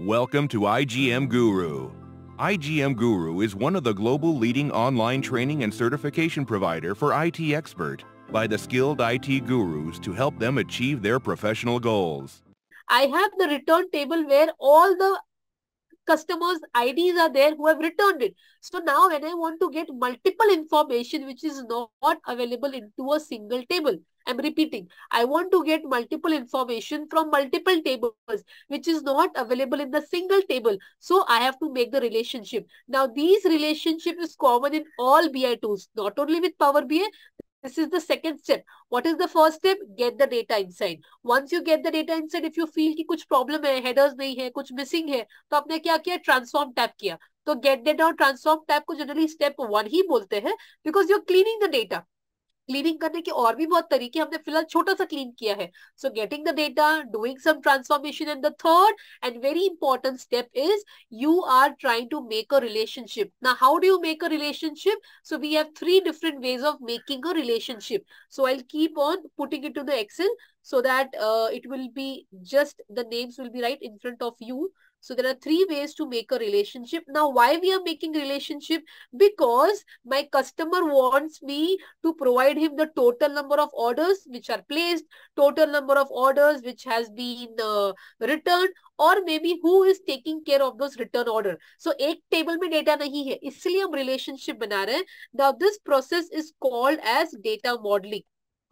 Welcome to IGM Guru. IGM Guru is one of the global leading online training and certification provider for IT expert by the skilled IT gurus to help them achieve their professional goals. I have the return table where all the customers IDs are there who have returned it. So now when I want to get multiple information which is not available into a single table, I'm repeating, I want to get multiple information from multiple tables, which is not available in the single table. So I have to make the relationship. Now these relationship is common in all BI tools, not only with Power BI, this is the second step. What is the first step? Get the data inside. Once you get the data inside, if you feel कि कुछ problem है, headers नहीं है, कुछ missing है, तो आपने क्या किया? Transform tap किया. So get data transform tab को generally step one ही बोलते हैं because you're cleaning the data. Cleaning करने के और भी बहुत तरीके हमने फिलहाल छोटा सा क्लीन किया है so getting the data doing some transformation and the third and very important step is you are trying to make a relationship ना how do you make a relationship so we have three different ways of making a relationship so I keep on putting it to the Excel so that it will be just the names will be right in front of you So there are three ways to make a relationship. Now, why we are making relationship? Because my customer wants me to provide him the total number of orders which are placed, total number of orders which has been uh, returned, or maybe who is taking care of those return order. So, a table एक data nahi hai. Isliye hum relationship हम relationship बना रहे हैं this process is called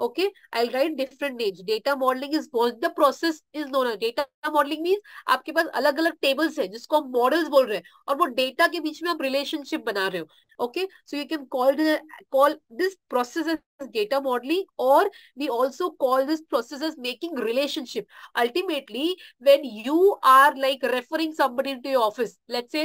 okay i'll write different names data modeling is the process is known as data modeling means आपके पास अलग अलग tables है जिसको हम मॉडल्स बोल रहे हैं और वो डेटा के बीच में आप रिलेशनशिप बना रहे हो okay so you can call call this process as data modelling और we also call this process as making relationship ultimately when you are like referring somebody into your office let's say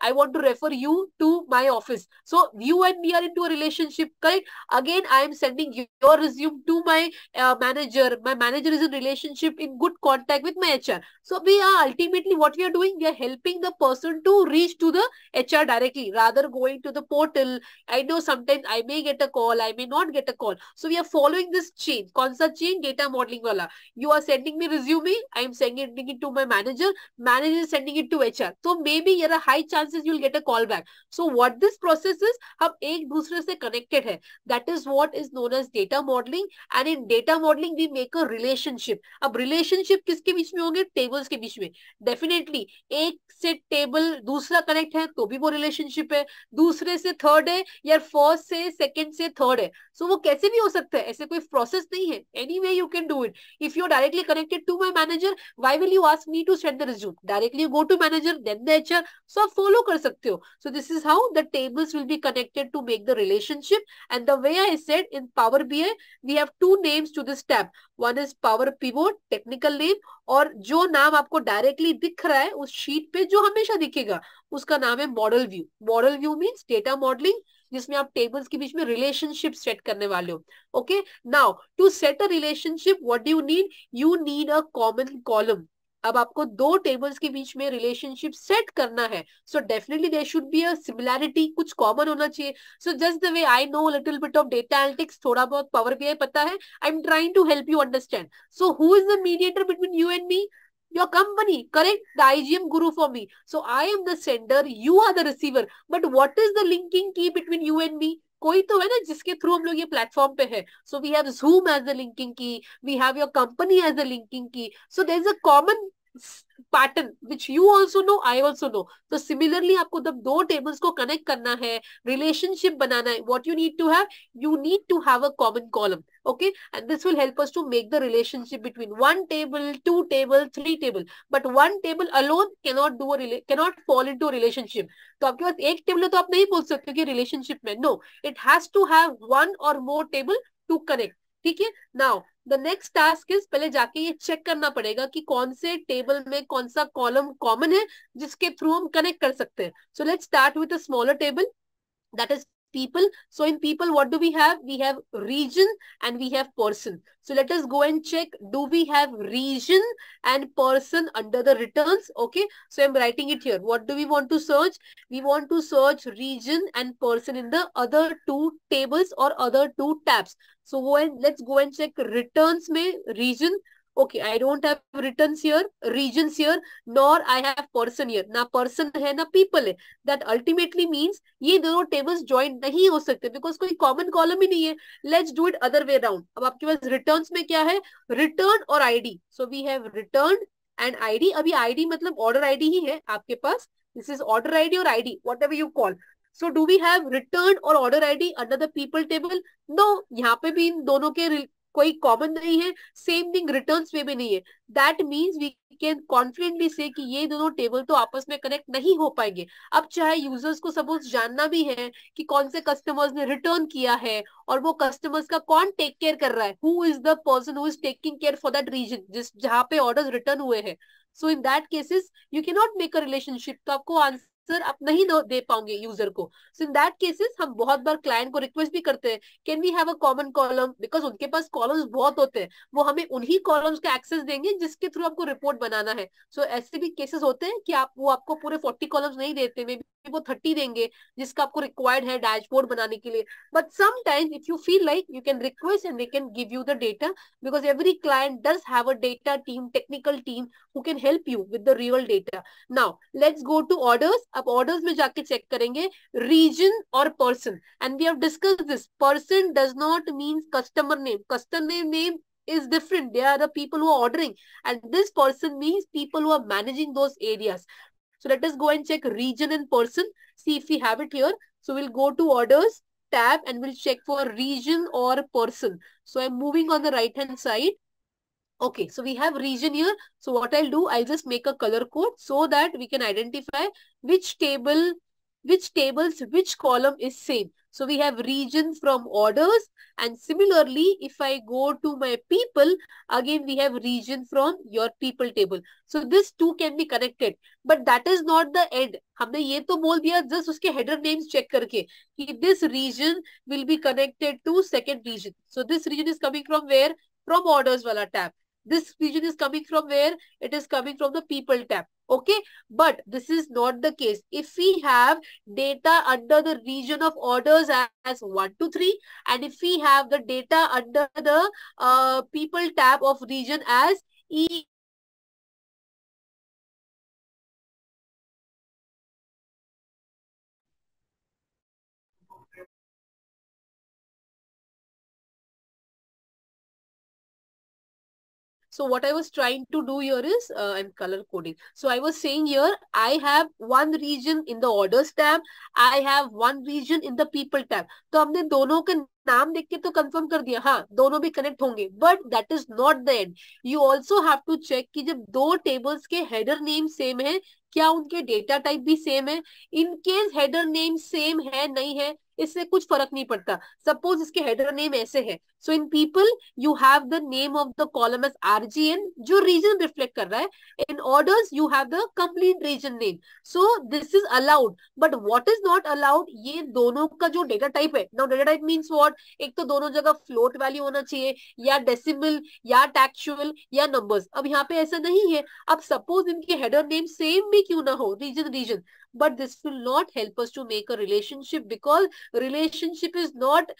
I want to refer you to my office. So you and me are into a relationship, correct? Again, I am sending your resume to my uh, manager. My manager is in relationship in good contact with my HR. So we are ultimately what we are doing, we are helping the person to reach to the HR directly rather going to the portal. I know sometimes I may get a call, I may not get a call. So we are following this chain, concept chain, data modeling. Wala. You are sending me resume, I am sending it to my manager, manager is sending it to HR. So maybe you're a high chances you will get a call back so what this process is हम एक दूसरे से connected है that is what is known as data modelling and in data modelling we make a relationship अब relationship किसके बीच में होंगे टेबल्स के बीच में डेफिनेटली एक से टेबल दूसरा कनेक्ट है तो भी वो रिलेशनशिप है दूसरे से थर्ड है या फर्स्ट से सेकेंड से थर्ड है सो so, वो कैसे भी हो सकता है ऐसे कोई प्रोसेस नहीं है anyway you can do it if you are directly connected to my manager why will you ask me to send the resume directly go to manager then the HR so follow कर सकते हो so this is how the tables will be connected to make the relationship and the way I said in power B I we have two names to this tab one is power pivot technical name और जो नाम आपको directly दिख रहा है उस sheet पे जो हमेशा दिखेगा उसका नाम है model view model view means data modelling जिसमें आप टेबल्स के बीच में रिलेशनशिप सेट करने वाले हो okay now to set a relationship what do you need you need a common column अब आपको दो टेबल्स के बीच में रिलेशनशिप सेट करना है so definitely there should be a similarity कुछ कॉमन होना चाहिए so just the way I know little bit of data analytics थोड़ा बहुत पावर बी पता है I am trying to help you understand so who is the mediator between you and me your company correct the igm guru for me so i am the sender you are the receiver but what is the linking key between you and me कोई तो है ना जिसके through हम लोग ये platform पे है so we have Zoom as a linking key we have your company as a linking की so there is a common pattern which you also know I also know तो सिमिलरली आपको जब दो टेबल्स को कनेक्ट करना है रिलेशनशिप बनाना है what you need to have you need to have a common column okay and this will help us to make the relationship between one table two table three table but one table alone cannot do cannot fall into relationship तो आपके पास एक table है तो आप नहीं बोल सकते क्योंकि रिलेशनशिप में no it has to have one or more table to connect ठीक है now the next task is पहले जाके ये चेक करना पड़ेगा कि कौन से टेबल में कौन सा कॉलम कॉमन है जिसके थ्रू हम कनेक्ट कर सकते हैं so let start with a smaller table that is people. So in people, what do we have? We have region and we have person. So let us go and check. Do we have region and person under the returns? Okay. So I'm writing it here. What do we want to search? We want to search region and person in the other two tables or other two tabs. So go and let's go and check returns may region okay I don't have returns here regions here nor I have person here ना person है ना people है that ultimately means ये दोनों tables join नहीं हो सकते because कोई कॉमन कॉलम ही नहीं है let's do it other way round अब आपके पास रिटर्न्स में क्या है रिटर्न और I D so we have return and D अभी आईडी मतलब ऑर्डर आईडी ही है आपके पास this is order I D और I D whatever you call so do we have return or order I D under the people table no यहाँ पे भी इन दोनों के कोई कॉमन नहीं है सेम थिंग रिटर्न में भी नहीं है that means we can confidently say कि ये दोनों टेबल तो आपस में कनेक्ट नहीं हो पाएंगे अब चाहे यूजर्स को सपोज जानना भी है कि कौन से कस्टमर्स ने रिटर्न किया है और वो कस्टमर्स का कौन टेक केयर कर रहा है who is the person who is taking care for that region जिस जहाँ पे ऑर्डर रिटर्न हुए हैं so in that cases you can not make a relationship तो आपको आंसर आंसर आप नहीं दे पाओगे यूजर को सो इन दैट केसेस हम बहुत बार क्लाइंट को रिक्वेस्ट भी करते हैं can we have a common column because उनके पास कॉलम्स बहुत होते हैं वो हमें उन्हीं कॉलम्स का एक्सेस देंगे जिसके थ्रू आपको रिपोर्ट बनाना है सो so, ऐसे भी केसेस होते हैं कि आप वो आपको पूरे फोर्टी कॉलम्स नहीं देते मे बी वो थर्टी देंगे जिसका आपको रिक्वायर्ड है डैशबोर्ड बनाने के लिए but sometimes if you feel like you can request and they can give you the data because every client does have a data team technical team who can help you with the real data now let's go to orders आप orders में जाके check करेंगे region और person and we have discuss this person does not mean customer name customer name is different they are the people who are ordering and this person means people who are managing those areas so let us go and check region and person see if we have it here so we'll go to orders tab and we'll check for region or person so i'm moving on the right hand side Okay, so we have region here. So what I'll do, I'll just make a color code so that we can identify which table, which tables, which column is same. So we have region from orders and similarly, if I go to my people, again we have region from your people table. So this two can be connected, but that is not the end. हमने ये तो बोल दिया just उसके header names करके this region will be connected to second region. So this region is coming from where? From orders वाला tab this region is coming from where? It is coming from the people tab. Okay, but this is not the case. If we have data under the region of orders as 1 to 3 and if we have the data under the uh, people tab of region as E So what I was trying to do here is uh, I'm color coding. So I was saying here I have one region in the orders tab. I have one region in the people tab. तो हमने दोनों के नाम देख के तो confirm कर दिया हाँ दोनों भी कनेक्ट होंगे but that is not the end you also have to check कि जब दो टेबल्स के हेडर नेम सेम है क्या उनके डेटा टाइप भी सेम है इनकेस हेडर नेम सेम है नहीं है इससे कुछ फर्क नहीं पड़ता सपोज इसके हेडर नेम ऐसे है so in people you have the name of the column as an जो रीजन रिफ्लेक्ट कर रहा है in order you have the complete region name so this is allowed but what is not allowed ये दोनों का जो data type है now data type means what एक तो दोनों जगह फ्लोट वैल्यू होना चाहिए या डेसिमल या टैक्चुअल या नंबर्स अब यहाँ पे ऐसा नहीं है अब सपोज इनके हेडर नेम सेम भी क्यों ना हो region region but this will not help us to make a relationship because relationship is not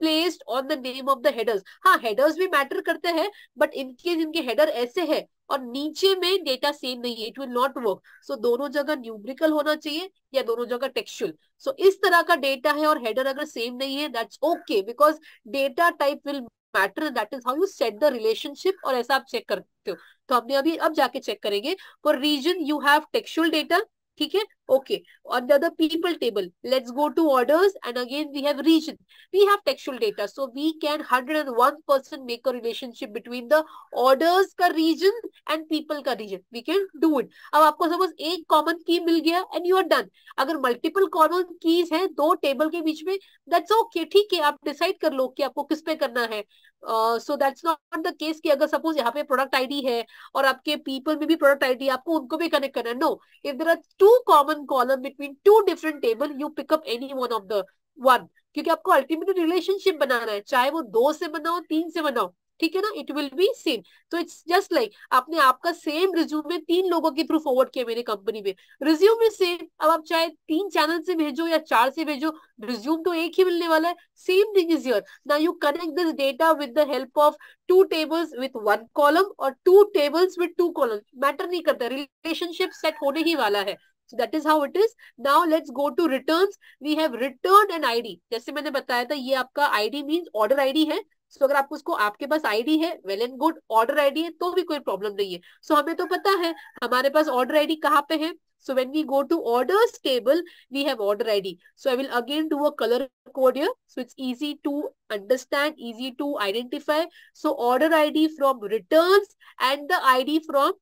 placed on the name of the headers हाँ हेडर्स भी मैटर करते हैं बट इनके जिनके हेडर ऐसे है और नीचे में डेटा सेम नहीं है it will not work so दोनों जगह न्यूमरिकल होना चाहिए या दोनों जगह टेक्सुअल सो इस तरह का डेटा है और हेडर अगर सेम नहीं है that's okay because data type will matter that is how you set the relationship और ऐसा आप चेक करते हो तो हमने अभी अब जाके चेक करेंगे for region you have textual data ठीक है Okay, under the people table, let's go to orders and again we have region. We have textual data. So we can 101% make a relationship between the orders ka region and people ka region. We can do it. ab aapko suppose ek common key mil gaya and you are done. agar multiple common keys हैं do table ke beech mein that's okay theek hai aap decide कर लो कि आपको किस पे करना है. So that's not the case कि अगर सपोज यहाँ पे प्रोडक्ट आईडी है और आपके पीपल में भी प्रोडक्ट आईडी आपको उनको भी कनेक्ट करना है no if there are two common one column between two different table you pick up any one of the one क्योंकि आपको अल्टीमेटली रिलेशनशिप बनाना है चाहे वो दो से बनाओ तीन से बनाओ ठीक है ना इट विल बी सेम तो इट्स जस्ट लाइक आपने आपका सेम रिज्यूम तीन लोगों की प्रूफ फॉरवर्ड किया मेरी कंपनी में रिज्यूम में सेम अब आप चाहे तीन चैनल से भेजो या चार से भेजो रिज्यूम तो एक ही मिलने वाला है same thing is your now you connect this data with the help of two tables with one column और two tables with two column matter नहीं करता रिलेशनशिप सेट होने ही वाला है so that is how it is now let's go to returns we have returned an id जैसे मैंने बताया था ये आपका id means order id है सो so, अगर आपको उसको आपके पास आईडी है well and good order ID है तो भी कोई प्रॉब्लम नहीं है सो so, हमें तो पता है हमारे पास ऑर्डर आईडी कहाँ पे है so when we go to orders table we have order ID so I will again do a colour code here so it's easy to understand easy to identify so order ID from returns and the ID from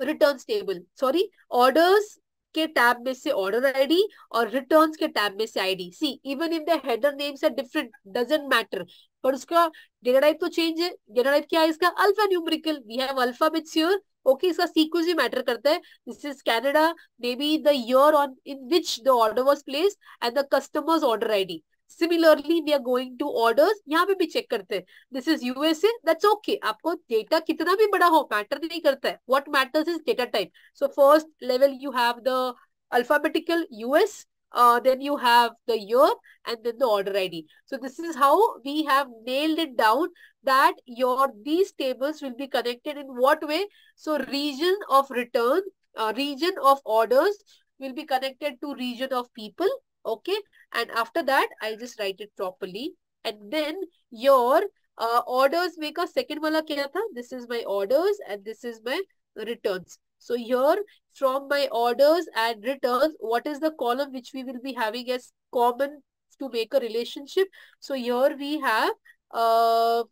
return table sorry orders के tab में से order ID और return के tab में से ID see even if their names are different doesn't matter पर उसका data type तो चेंज है डेटा टाइप क्या है इसका alphanumerical we have alphabets your okay इसका सीक्वेंस भी मैटर करता है this is Canada may be the year on in which the order was place and the customers order ID similarly we are going to orders. यहाँ पे भी check करते हैं this is USA that's okay आपको data कितना भी बड़ा हो मैटर नहीं करता है what matters is data type so first level you have the alphabetical US, uh, then you have the year and then the order ID. So this is how we have nailed it down that your these tables will be connected in what way? So region of return, uh, region of orders will be connected to region of people Okay. And after that, I'll just write it properly. And then your uh, orders make a second wala kya tha? This is my orders and this is my returns. So here from my orders and returns, what is the column which we will be having as common to make a relationship? So here we have, uh,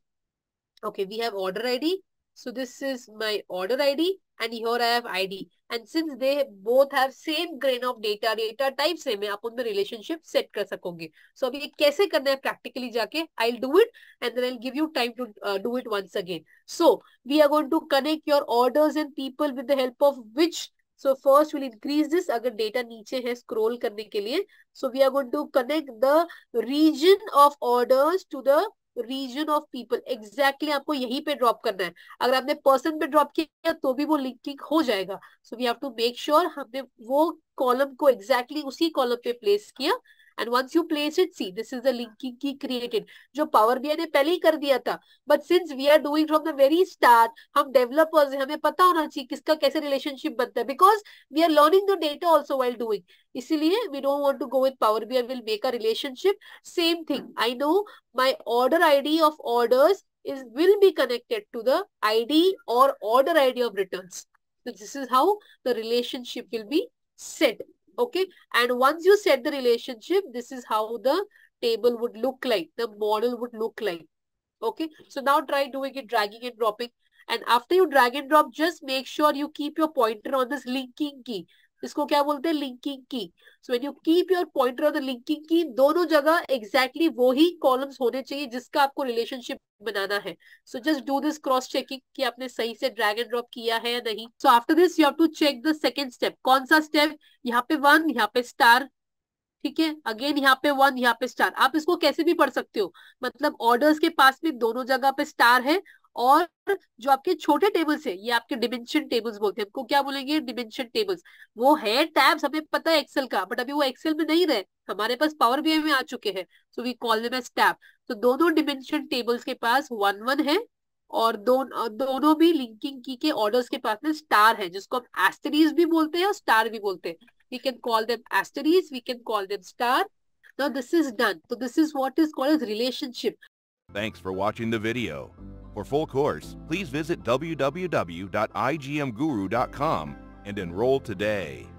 okay, we have order ID. So this is my order ID and here I have ID. And since they both have same grain of data data type same है आप उनमें relationship set कर सकोगे सो so, अभी ये कैसे करना है प्रैक्टिकली जाके I do it and then I give you time to do it once again so we are going to connect your orders and people with the help of which so first will increase this अगर data नीचे है scroll करने के लिए so we are going to connect the region of orders to the region of people exactly आपको यही पे drop करना है अगर आपने पर्सन पे ड्रॉप किया तो भी वो लिंकिंग हो जाएगा so we have to make sure हमने वो कॉलम को एग्जैक्टली exactly उसी कॉलम पे प्लेस किया and once you place it see this is the linking key created jo power bi ne pehle kar diya tha but since we are doing from the very start hum developers hame pata hona chahiye kiska kaise relationship banta because we are learning the data also while doing isliye we don't want to go with power bi will make a relationship same thing i know my order id of orders is will be connected to the id or order id of returns so this is how the relationship will be set Okay. And once you set the relationship, this is how the table would look like. The model would look like. Okay. So now try doing it, dragging and dropping. And after you drag and drop, just make sure you keep your pointer on this linking key. इसको क्या बोलते हैं linking की so when you keep your pointer of the linking की दोनों जगह exactly exactly वो ही columns होने चाहिए जिसका आपको रिलेशनशिप बनाना है so just do this cross checking कि आपने सही से ड्रैग एंड ड्रॉप किया है या नहीं so after this you have to check the second step कौन सा स्टेप यहाँ पे वन यहाँ पे स्टार ठीक है अगेन यहाँ पे वन यहाँ पे स्टार आप इसको कैसे भी पढ़ सकते हो मतलब ऑर्डर्स के पास में दोनों जगह पे स्टार है और जो आपके छोटे टेबल्स है ये आपके डिमेंशन टेबल्स बोलते हैं हमको क्या बोलेंगे डिमेंशन टेबल्स वो है टैब्स हमें पता है एक्सेल का बट अभी वो एक्सेल में नहीं रहे हमारे पास पावर बी में आ चुके हैं so we call them as tab तो दोनों डिमेंशन टेबल्स के पास वन वन है और दो, दोनों भी लिंकिंग की के ऑर्डर्स के पास में स्टार है जिसको हम एस्टरीज भी बोलते हैं और स्टार भी बोलते हैं we can call them asterisk, we can call them star. Now this is done. So this is what is called as relationship. Thanks for watching the video. For full course, please visit www.igmguru.com and enroll today.